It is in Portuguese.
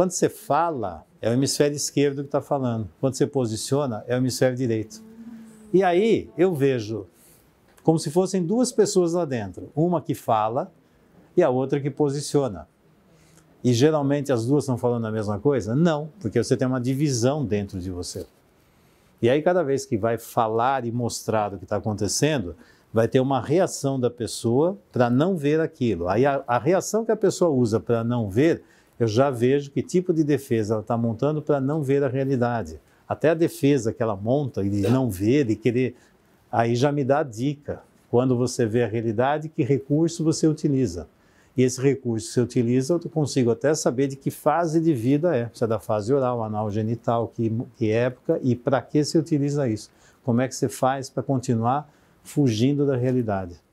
Quando você fala, é o hemisfério esquerdo que está falando. Quando você posiciona, é o hemisfério direito. E aí eu vejo como se fossem duas pessoas lá dentro, uma que fala e a outra que posiciona. E geralmente as duas estão falando a mesma coisa? Não, porque você tem uma divisão dentro de você. E aí, cada vez que vai falar e mostrar o que está acontecendo, vai ter uma reação da pessoa para não ver aquilo. Aí, a, a reação que a pessoa usa para não ver eu já vejo que tipo de defesa ela está montando para não ver a realidade. Até a defesa que ela monta e de não ver e querer, aí já me dá dica. Quando você vê a realidade, que recurso você utiliza. E esse recurso que você utiliza, eu consigo até saber de que fase de vida é. Se é da fase oral, anal, genital, que, que época e para que se utiliza isso. Como é que você faz para continuar fugindo da realidade.